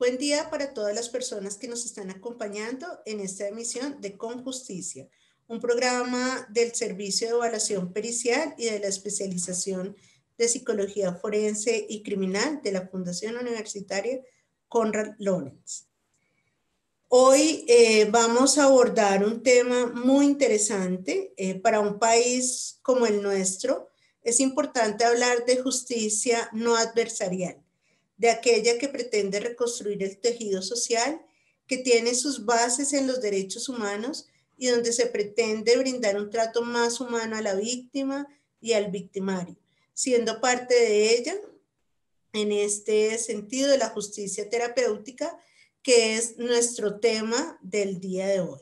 Buen día para todas las personas que nos están acompañando en esta emisión de Con Justicia, un programa del Servicio de Evaluación Pericial y de la Especialización de Psicología Forense y Criminal de la Fundación Universitaria Conrad Lorenz. Hoy eh, vamos a abordar un tema muy interesante eh, para un país como el nuestro. Es importante hablar de justicia no adversarial de aquella que pretende reconstruir el tejido social que tiene sus bases en los derechos humanos y donde se pretende brindar un trato más humano a la víctima y al victimario, siendo parte de ella, en este sentido, de la justicia terapéutica, que es nuestro tema del día de hoy.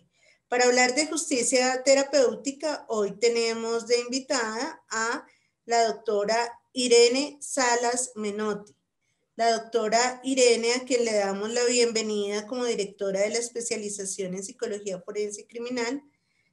Para hablar de justicia terapéutica, hoy tenemos de invitada a la doctora Irene Salas Menotti la doctora Irene, a quien le damos la bienvenida como directora de la especialización en Psicología Forense y Criminal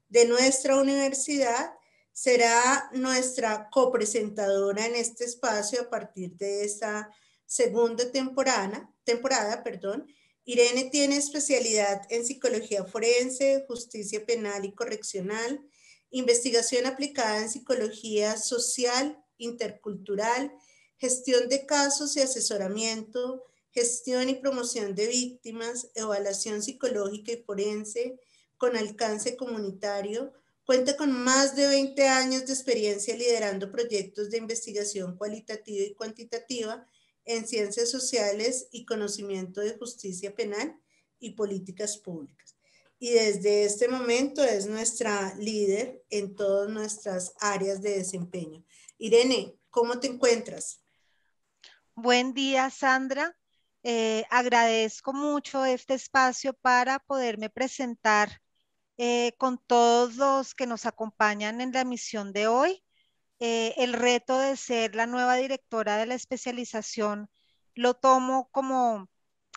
de nuestra universidad, será nuestra copresentadora en este espacio a partir de esta segunda temporada, temporada, perdón. Irene tiene especialidad en psicología forense, justicia penal y correccional, investigación aplicada en psicología social, intercultural gestión de casos y asesoramiento, gestión y promoción de víctimas, evaluación psicológica y forense con alcance comunitario. Cuenta con más de 20 años de experiencia liderando proyectos de investigación cualitativa y cuantitativa en ciencias sociales y conocimiento de justicia penal y políticas públicas. Y desde este momento es nuestra líder en todas nuestras áreas de desempeño. Irene, ¿cómo te encuentras? Buen día, Sandra. Eh, agradezco mucho este espacio para poderme presentar eh, con todos los que nos acompañan en la emisión de hoy. Eh, el reto de ser la nueva directora de la especialización lo tomo como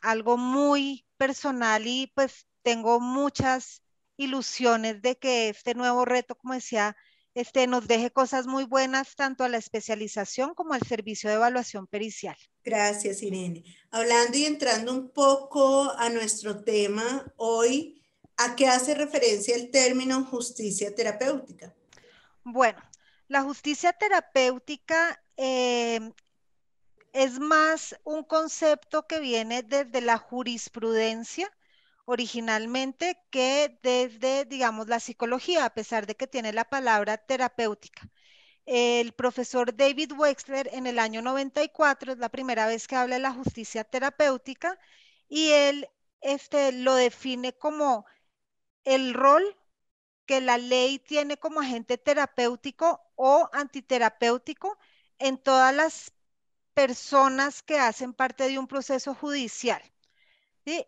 algo muy personal y pues tengo muchas ilusiones de que este nuevo reto, como decía este, nos deje cosas muy buenas tanto a la especialización como al servicio de evaluación pericial. Gracias, Irene. Hablando y entrando un poco a nuestro tema hoy, ¿a qué hace referencia el término justicia terapéutica? Bueno, la justicia terapéutica eh, es más un concepto que viene desde la jurisprudencia originalmente que desde, digamos, la psicología, a pesar de que tiene la palabra terapéutica. El profesor David Wexler en el año 94 es la primera vez que habla de la justicia terapéutica y él este, lo define como el rol que la ley tiene como agente terapéutico o antiterapéutico en todas las personas que hacen parte de un proceso judicial.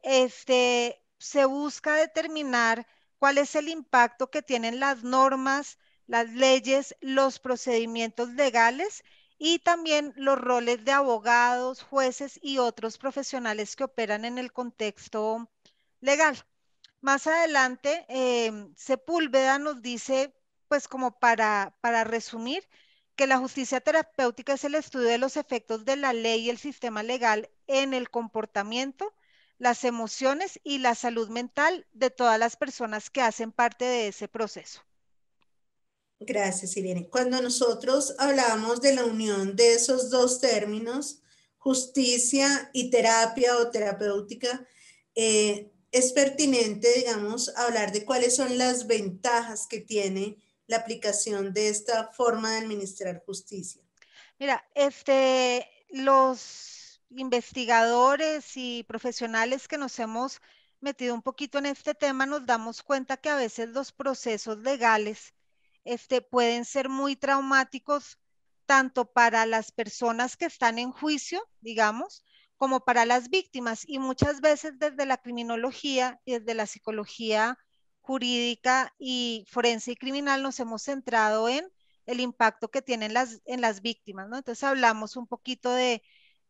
Este, se busca determinar cuál es el impacto que tienen las normas, las leyes, los procedimientos legales y también los roles de abogados, jueces y otros profesionales que operan en el contexto legal. Más adelante, em, Sepúlveda nos dice, pues como para, para resumir, que la justicia terapéutica es el estudio de los efectos de la ley y el sistema legal en el comportamiento, las emociones y la salud mental de todas las personas que hacen parte de ese proceso. Gracias, Irene. Cuando nosotros hablamos de la unión de esos dos términos, justicia y terapia o terapéutica, eh, es pertinente, digamos, hablar de cuáles son las ventajas que tiene la aplicación de esta forma de administrar justicia. Mira, este, los investigadores y profesionales que nos hemos metido un poquito en este tema, nos damos cuenta que a veces los procesos legales este, pueden ser muy traumáticos tanto para las personas que están en juicio, digamos, como para las víctimas. Y muchas veces desde la criminología y desde la psicología jurídica y forense y criminal nos hemos centrado en el impacto que tienen las, en las víctimas, Entonces hablamos un poquito de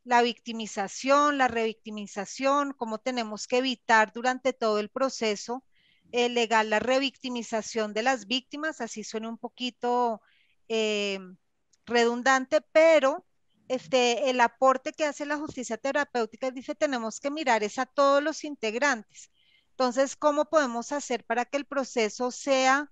la victimización, la revictimización, cómo tenemos que evitar durante todo el proceso eh, legal la revictimización de las víctimas, así suena un poquito eh, redundante, pero este, el aporte que hace la justicia terapéutica dice tenemos que mirar es a todos los integrantes. Entonces, ¿cómo podemos hacer para que el proceso sea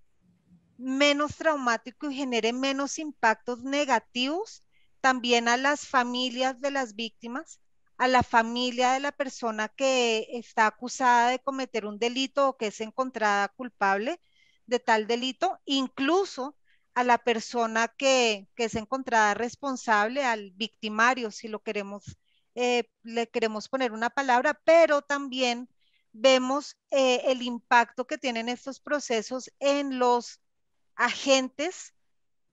menos traumático y genere menos impactos negativos también a las familias de las víctimas, a la familia de la persona que está acusada de cometer un delito o que es encontrada culpable de tal delito, incluso a la persona que, que es encontrada responsable, al victimario, si lo queremos, eh, le queremos poner una palabra, pero también vemos eh, el impacto que tienen estos procesos en los agentes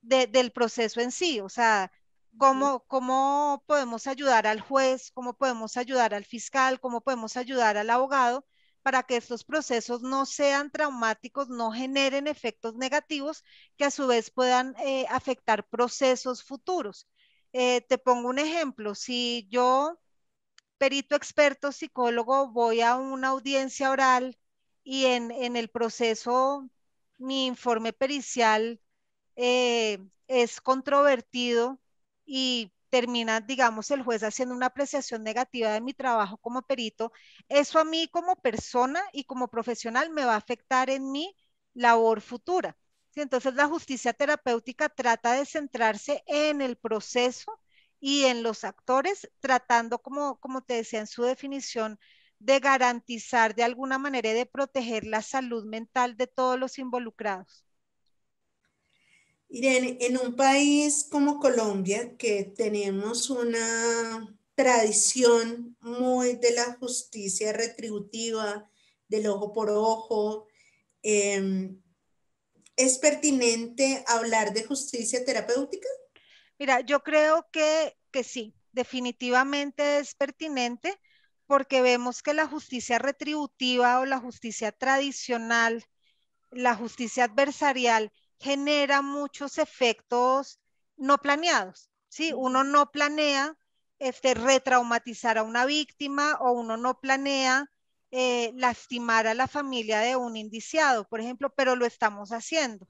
del proceso en sí, o sea, cómo, podemos ayudar al juez, cómo podemos ayudar al fiscal, cómo podemos ayudar al abogado para que estos procesos no sean traumáticos, no generen efectos negativos que a su vez puedan eh, afectar procesos futuros. Eh, te pongo un ejemplo, si yo, perito experto psicólogo, voy a una audiencia oral y en, el proceso mi informe pericial eh, es controvertido, y termina, digamos, el juez haciendo una apreciación negativa de mi trabajo como perito, eso a mí como persona y como profesional me va a afectar en mi labor futura. Entonces la justicia terapéutica trata de centrarse en el proceso y en los actores, tratando, como, como te decía en su definición, de garantizar de alguna manera y de proteger la salud mental de todos los involucrados. Irene, en un país como Colombia, que tenemos una tradición muy de la justicia retributiva, del ojo por ojo, em, ¿es pertinente hablar de justicia terapéutica? Mira, yo creo que sí, definitivamente es pertinente porque vemos que la justicia retributiva o la justicia tradicional, la justicia adversarial, genera muchos efectos no planeados, ¿sí? Uno no planea este, retraumatizar a una víctima o uno no planea eh, lastimar a la familia de un indiciado, por ejemplo, pero lo estamos haciendo.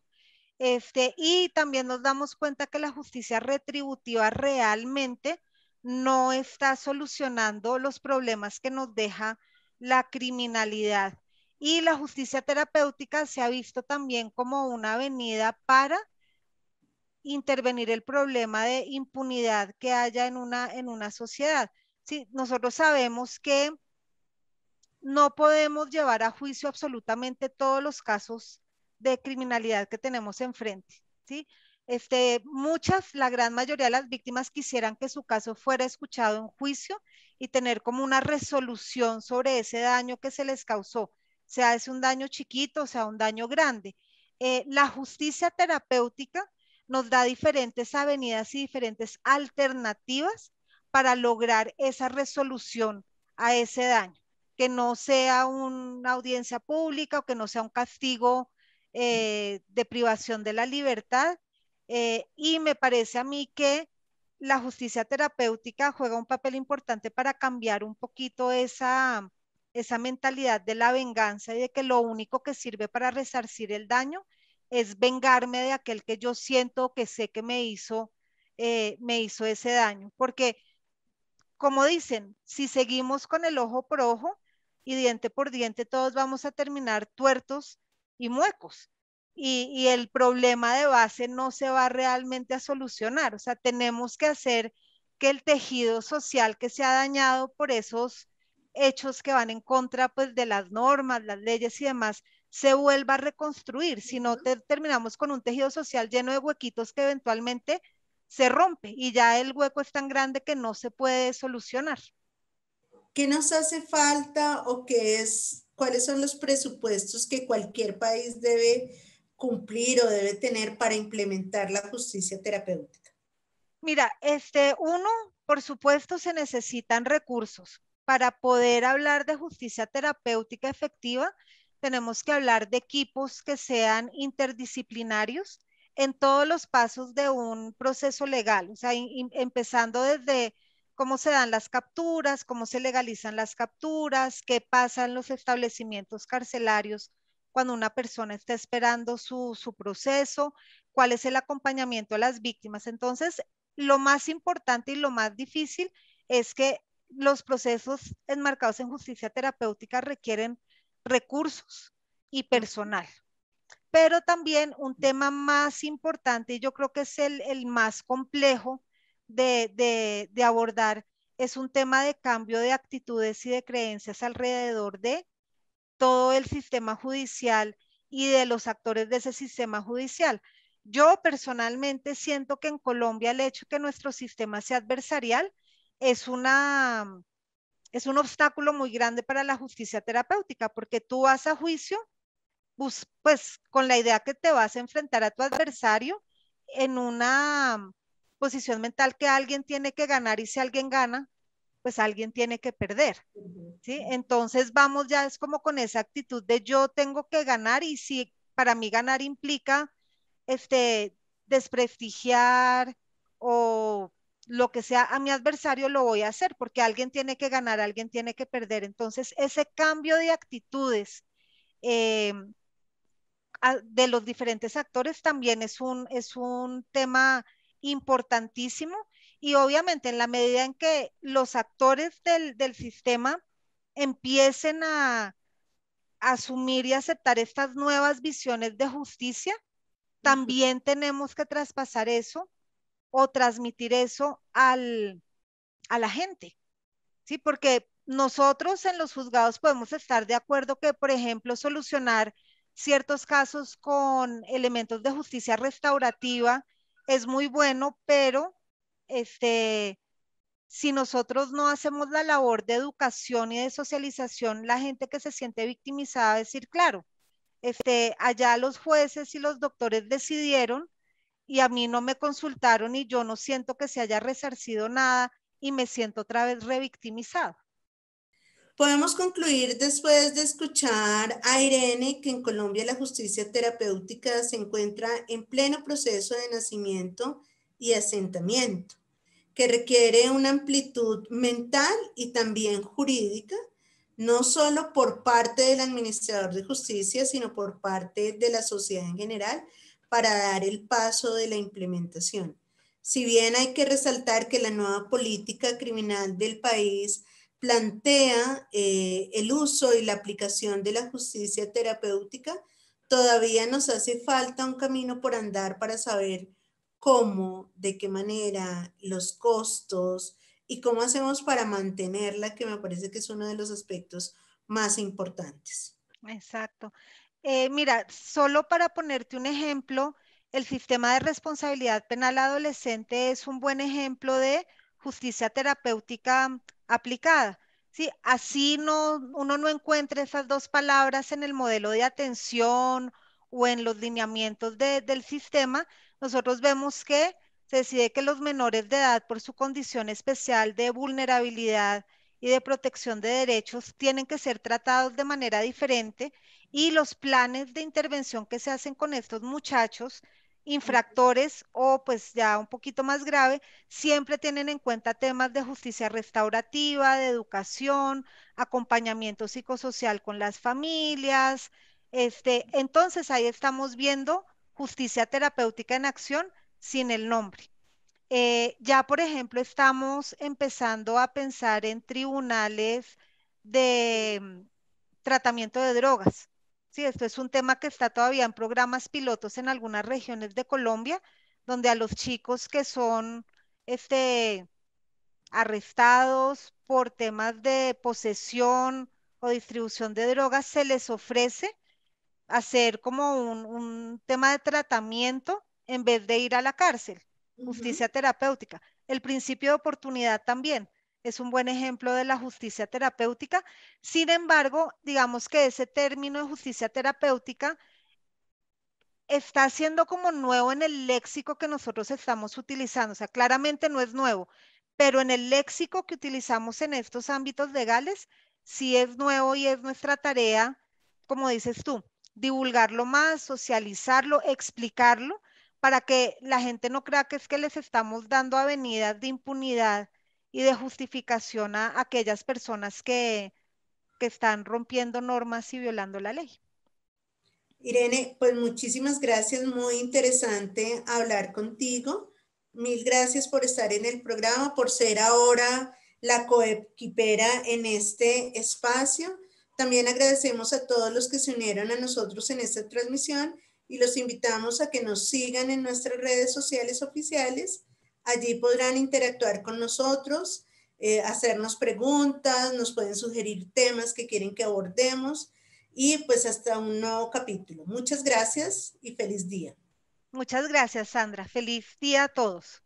Este, y también nos damos cuenta que la justicia retributiva realmente no está solucionando los problemas que nos deja la criminalidad y la justicia terapéutica se ha visto también como una avenida para intervenir el problema de impunidad que haya en una, sociedad. Sí, nosotros sabemos que no podemos llevar a juicio absolutamente todos los casos de criminalidad que tenemos enfrente. ¿sí? Este, muchas, la gran mayoría de las víctimas quisieran que su caso fuera escuchado en juicio y tener como una resolución sobre ese daño que se les causó sea es un daño chiquito, o sea un daño grande. Eh, la justicia terapéutica nos da diferentes avenidas y diferentes alternativas para lograr esa resolución a ese daño, que no sea una audiencia pública o que no sea un castigo eh, de privación de la libertad. Eh, y me parece a mí que la justicia terapéutica juega un papel importante para cambiar un poquito esa, esa mentalidad de la venganza y de que lo único que sirve para resarcir el daño es vengarme de aquel que yo siento que sé que me hizo, eh, me hizo ese daño. Porque, como dicen, si seguimos con el ojo por ojo y diente por diente, todos vamos a terminar tuertos y muecos. Y, y el problema de base no se va realmente a solucionar. O sea, tenemos que hacer que el tejido social que se ha dañado por esos hechos que van en contra pues, de las normas, las leyes y demás, se vuelva a reconstruir, si no terminamos con un tejido social lleno de huequitos que eventualmente se rompe y ya el hueco es tan grande que no se puede solucionar. ¿Qué nos hace falta o qué es, cuáles son los presupuestos que cualquier país debe cumplir o debe tener para implementar la justicia terapéutica? Mira, este, uno, por supuesto, se necesitan recursos para poder hablar de justicia terapéutica efectiva, tenemos que hablar de equipos que sean interdisciplinarios en todos los pasos de un proceso legal, o sea, empezando desde cómo se dan las capturas, cómo se legalizan las capturas, qué pasa en los establecimientos carcelarios cuando una persona está esperando su, su proceso, cuál es el acompañamiento a las víctimas. Entonces, lo más importante y lo más difícil es que los procesos enmarcados en justicia terapéutica requieren recursos y personal. Pero también un tema más importante, y yo creo que es el, más complejo de, de abordar, es un tema de cambio de actitudes y de creencias alrededor de todo el sistema judicial y de los actores de ese sistema judicial. Yo personalmente siento que en Colombia el hecho que nuestro sistema sea adversarial es una es un obstáculo muy grande para la justicia terapéutica porque tú vas a juicio pues, con la idea que te vas a enfrentar a tu adversario en una posición mental que alguien tiene que ganar y si alguien gana, pues alguien tiene que perder. ¿sí? Entonces vamos ya es como con esa actitud de yo tengo que ganar y si para mí ganar implica este, desprestigiar o lo que sea a mi adversario lo voy a hacer, porque alguien tiene que ganar, alguien tiene que perder. Entonces, ese cambio de actitudes eh, de los diferentes actores también es un, es un tema importantísimo y obviamente en la medida en que los actores del, sistema empiecen a asumir y aceptar estas nuevas visiones de justicia, también tenemos que traspasar eso o transmitir eso al, a la gente. Sí, porque nosotros en los juzgados podemos estar de acuerdo que, por ejemplo, solucionar ciertos casos con elementos de justicia restaurativa es muy bueno, pero este, si nosotros no hacemos la labor de educación y de socialización, la gente que se siente victimizada va a decir, claro, este, allá los jueces y los doctores decidieron y a mí no me consultaron y yo no siento que se haya resarcido nada y me siento otra vez revictimizado. Podemos concluir después de escuchar a Irene que en Colombia la justicia terapéutica se encuentra en pleno proceso de nacimiento y asentamiento, que requiere una amplitud mental y también jurídica, no solo por parte del administrador de justicia, sino por parte de la sociedad en general, para dar el paso de la implementación. Si bien hay que resaltar que la nueva política criminal del país plantea eh, el uso y la aplicación de la justicia terapéutica, todavía nos hace falta un camino por andar para saber cómo, de qué manera, los costos y cómo hacemos para mantenerla, que me parece que es uno de los aspectos más importantes. Exacto. Eh, mira, solo para ponerte un ejemplo, el sistema de responsabilidad penal adolescente es un buen ejemplo de justicia terapéutica aplicada. ¿sí? Así no, uno no encuentra esas dos palabras en el modelo de atención o en los lineamientos del sistema, nosotros vemos que se decide que los menores de edad por su condición especial de vulnerabilidad y de protección de derechos tienen que ser tratados de manera diferente y los planes de intervención que se hacen con estos muchachos infractores o pues ya un poquito más grave, siempre tienen en cuenta temas de justicia restaurativa, de educación, acompañamiento psicosocial con las familias. Este, entonces ahí estamos viendo justicia terapéutica en acción sin el nombre. Eh, ya, por ejemplo, estamos empezando a pensar en tribunales de mm, tratamiento de drogas. Sí, esto es un tema que está todavía en programas pilotos en algunas regiones de Colombia, donde a los chicos que son este, arrestados por temas de posesión o distribución de drogas, se les ofrece hacer como un tema de tratamiento en vez de ir a la cárcel justicia terapéutica. El principio de oportunidad también es un buen ejemplo de la justicia terapéutica. Sin embargo, digamos que ese término de justicia terapéutica está siendo como nuevo en el léxico que nosotros estamos utilizando. O sea, claramente no es nuevo, pero en el léxico que utilizamos en estos ámbitos legales, sí es nuevo y es nuestra tarea, como dices tú, divulgarlo más, socializarlo, explicarlo para que la gente no crea que es que les estamos dando avenidas de impunidad y de justificación a aquellas personas que, están rompiendo normas y violando la ley. Irene, pues muchísimas gracias, muy interesante hablar contigo. Mil gracias por estar en el programa, por ser ahora la coequipera en este espacio. También agradecemos a todos los que se unieron a nosotros en esta transmisión y los invitamos a que nos sigan en nuestras redes sociales oficiales. Allí podrán interactuar con nosotros, eh, hacernos preguntas, nos pueden sugerir temas que quieren que abordemos y pues hasta un nuevo capítulo. Muchas gracias y feliz día. Muchas gracias, Sandra. Feliz día a todos.